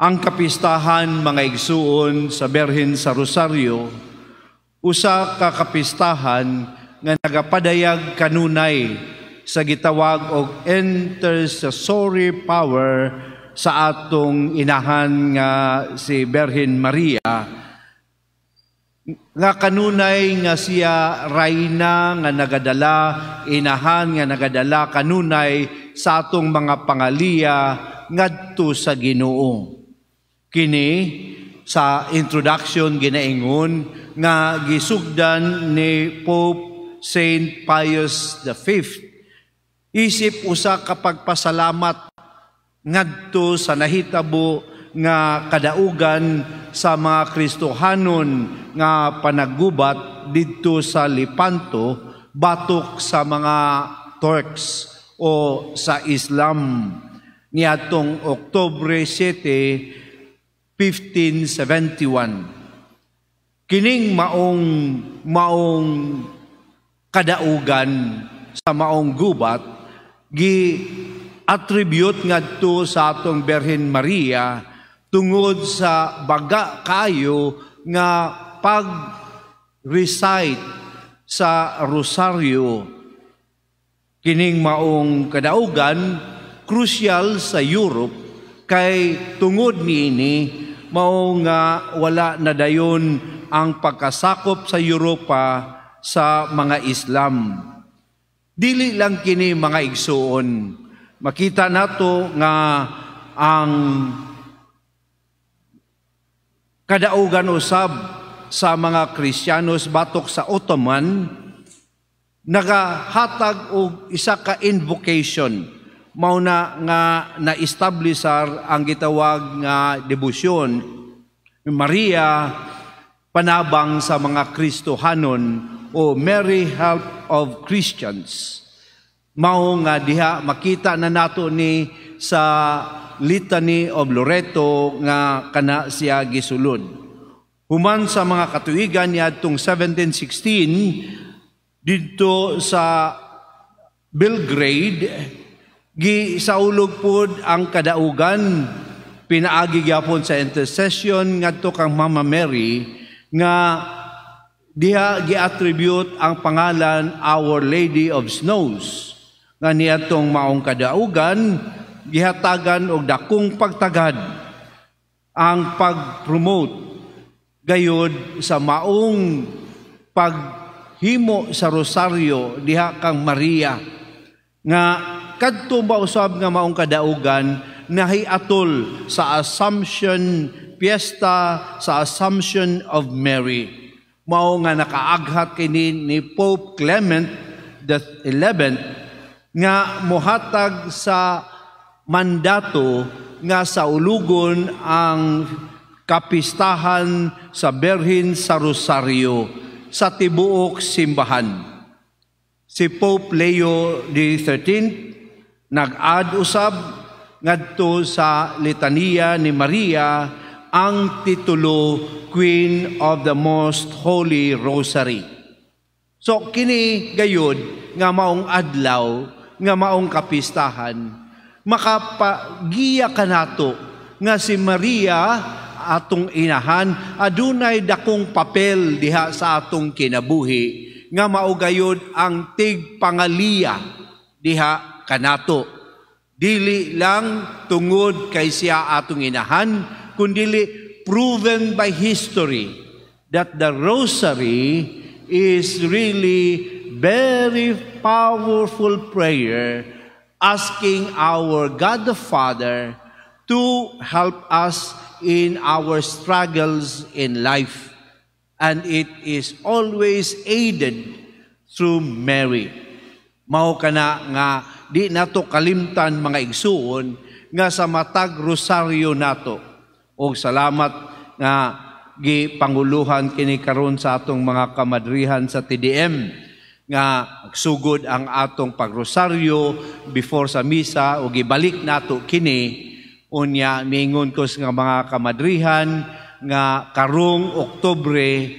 Ang kapistahan mga igsuon sa Berhen sa Rosario, usa ka kapistahan nga nagapadayag kanunay sa gitawag og intercessory power sa atong inahan nga si Berhen Maria nga kanunay nga siya rayna nga nagadala inahan nga nagadala kanunay sa atong mga pangaliya ngadto sa Ginoo Kini sa introduction ginaingon nga gisugdan ni Pope Saint Pius V. Isip usa ka pagpasalamat ngadto sa nahitabo nga kadaugan sa mga Kristohanon nga panagubat didto sa Lipanto batok sa mga Turks o sa Islam niadtong Oktubre 7 1571. Kining maong maong kadaugan sa maong gubat gi attribute ngadto sa atong Berhen Maria tungod sa baga kayo nga pag recite sa rosaryo kining maong kadaugan krusyal sa Europe kay tungod niini mao nga wala na dayon ang pagkasakop sa Europa sa mga Islam. Dili lang kini mga igsuon. Makita nato nga ang kadaugan usab sa mga Kristiyanos batok sa Ottoman nagahatag og isa ka invocation mao na nga na-establisher ang gitawag nga ni Maria panabang sa mga Kristohanon o Mary Help of Christians. Mao nga diha makita na nato ni sa Litany of Loreto nga kana siya gisulod. Human sa mga katuigan ni adtong 1716 dito sa Belgrade Gi saulog pod ang kadaugan pinaagi gyapon sa intercession ngadto kang Mama Mary nga diha gi-attribute ang pangalan Our Lady of Snows nga niatong maong kadaugan gihatagan og dakong pagtagad ang pag-promote gayud sa maong paghimo sa rosaryo diha kang Maria nga kadto mausab nga maong kadaugan nahiatol sa Assumption Fiesta sa Assumption of Mary. Mao nga nakaaghat kini ni Pope Clement the XI nga muhatag sa mandato nga sa ulugon ang kapistahan sa Berhin sa Rosario sa tibuok simbahan. Si Pope Leo XIII Nag-ad usab ngadto sa litania ni Maria ang titulo Queen of the Most Holy Rosary. So kini gayud nga maong adlaw nga maong kapistahan makapagiya kanato nga si Maria atong inahan adunay dakong papel diha sa atong kinabuhi nga maugayod ang tigpangaliya diha kanato. Dili lang tungod kay siya atong inahan, kundili proven by history that the rosary is really very powerful prayer asking our God the Father to help us in our struggles in life. And it is always aided through Mary. Mao kana nga di nato kalimtan mga igsuon nga sa matag rosaryo nato. O salamat nga gipanguluhan kini karon sa atong mga kamadrihan sa TDM nga sugod ang atong pagrosaryo before sa misa o gibalik nato kini unya miingon ko sa mga kamadrihan nga karong Oktubre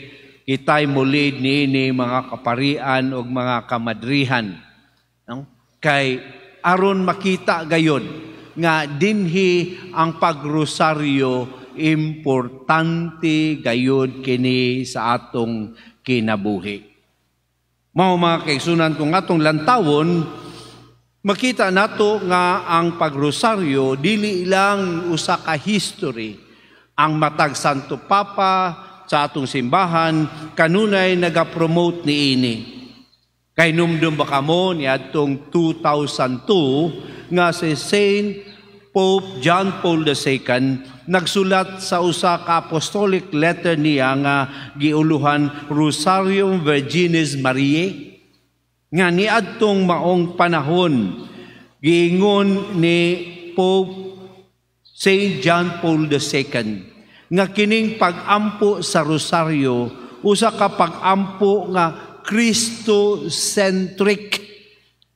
kitay mulid niini mga kaparian og mga kamadrihan no? Kay aron makita gayon nga dinhi ang pagrosaryo importante gayod kini sa atong kinabuhi. Mao mga kaigsunan kung atong lantawon makita nato nga ang pagrosaryo dili lang usa ka history ang matag Santo Papa sa atong simbahan kanunay nagapromote niini Kay numdum ba kamo ni adtong 2002 nga si Saint Pope John Paul II nagsulat sa usa ka apostolic letter niya nga giuluhan Rosarium Virginis Mariae nga niadtong maong panahon giingon ni Pope Saint John Paul II nga kining pagampo sa rosaryo usa ka pagampo nga Christocentric.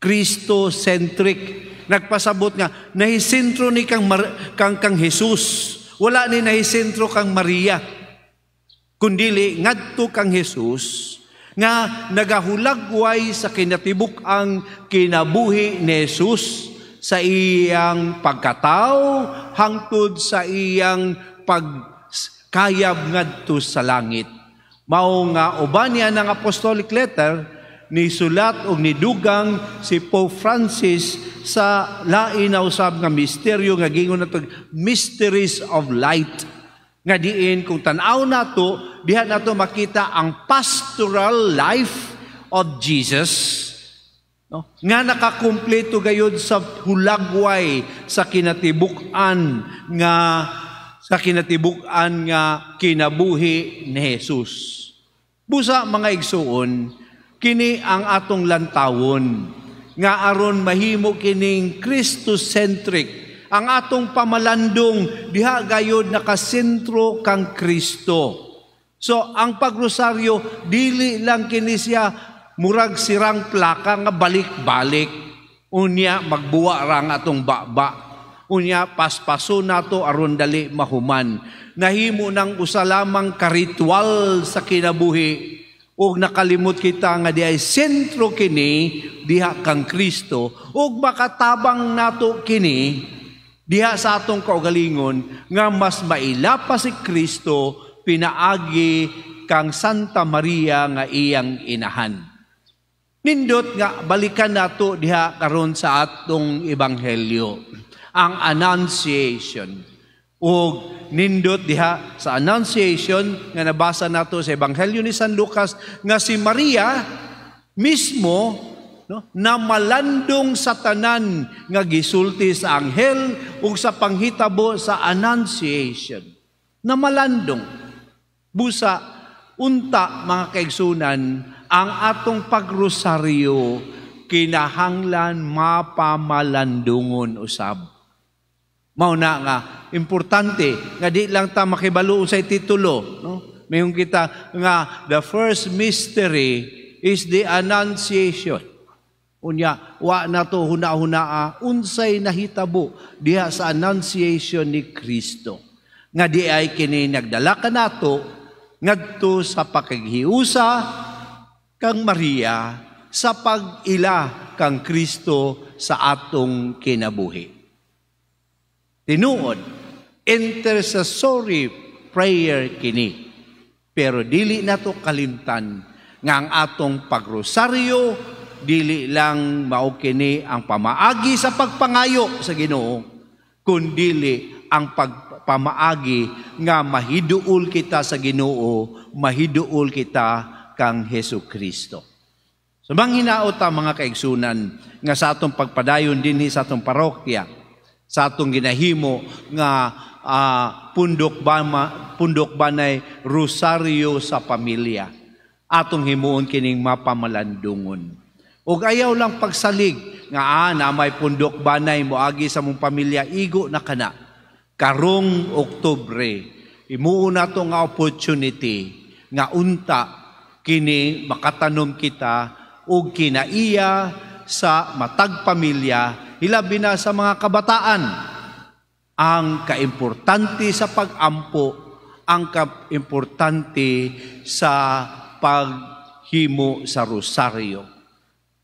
Christocentric. Nagpasabot nga, nahisentro ni kang, Mar- kang, kang Jesus. Wala ni nahisentro kang Maria. Kundili, ngadto kang Jesus, nga nagahulagway sa kinatibuk ang kinabuhi ni Jesus sa iyang pagkatao hangtod sa iyang pagkayab ngadto sa langit. Mao nga uban niya ng apostolic letter ni sulat og ni dugang si Pope Francis sa lain na usab nga misteryo nga gingon nato mysteries of light nga diin kung tan-aw nato diha nato makita ang pastoral life of Jesus no? nga nakakumpleto gayud sa hulagway sa kinatibuk-an nga sa kinatibuk-an nga kinabuhi ni Jesus. Busa mga igsuon, kini ang atong lantawon nga aron mahimo kining Christocentric ang atong pamalandong diha gayod nakasentro kang Kristo. So ang pagrosaryo dili lang kini siya murag sirang plaka nga balik-balik unya magbuwa ra ang atong baba. Unya paspaso nato aron dali mahuman. Nahimo nang usa lamang karitual sa kinabuhi ug nakalimot kita nga di ay sentro kini diha kang Kristo ug makatabang nato kini diha sa atong kaugalingon nga mas maila pa si Kristo pinaagi kang Santa Maria nga iyang inahan. Nindot nga balikan nato diha karon sa atong ebanghelyo ang annunciation. O nindot diha sa annunciation nga nabasa nato sa Ebanghelyo ni San Lucas nga si Maria mismo no, na malandong sa tanan nga gisulti sa anghel ug sa panghitabo sa annunciation na malandong busa unta mga kaigsunan ang atong pagrosaryo kinahanglan mapamalandungon usab Mauna nga importante nga di lang ta makibalo sa titulo, no? Mayong kita nga the first mystery is the annunciation. Unya wa na to huna-hunaa unsay nahitabo diha sa annunciation ni Kristo. Nga di ay kini nagdala kanato ngadto sa pakighiusa kang Maria sa pagila kang Kristo sa atong kinabuhi. Tinuod, intercessory prayer kini. Pero dili na to kalimtan nga ang atong pagrosaryo dili lang mao kini ang pamaagi sa pagpangayo sa Ginoo kundili ang pagpamaagi nga mahiduol kita sa Ginoo mahiduol kita kang Heso Kristo Sumang so, hinaot mga kaigsunan nga sa atong pagpadayon dinhi sa atong parokya sa atong ginahimo nga uh, pundok ba pundok banay nay rosaryo sa pamilya atong himuon kining mapamalandungon ug ayaw lang pagsalig nga ah, may pundok banay moagi sa mong pamilya igo na kana karong Oktubre imuon nato nga opportunity nga unta kini makatanom kita og kinaiya sa matag pamilya hilabi na sa mga kabataan, ang kaimportante sa pag-ampo, ang kaimportante sa paghimo sa rosaryo.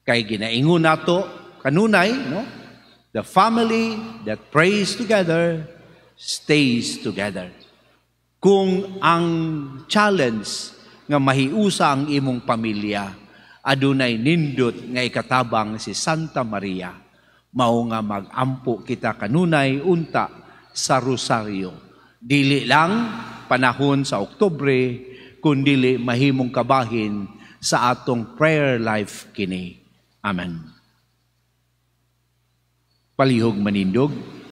Kay ginaingon nato kanunay, no? The family that prays together stays together. Kung ang challenge nga mahiusa ang imong pamilya, adunay nindot nga ikatabang si Santa Maria mao nga magampo kita kanunay unta sa rosaryo dili lang panahon sa Oktubre kundi mahimong kabahin sa atong prayer life kini amen palihog manindog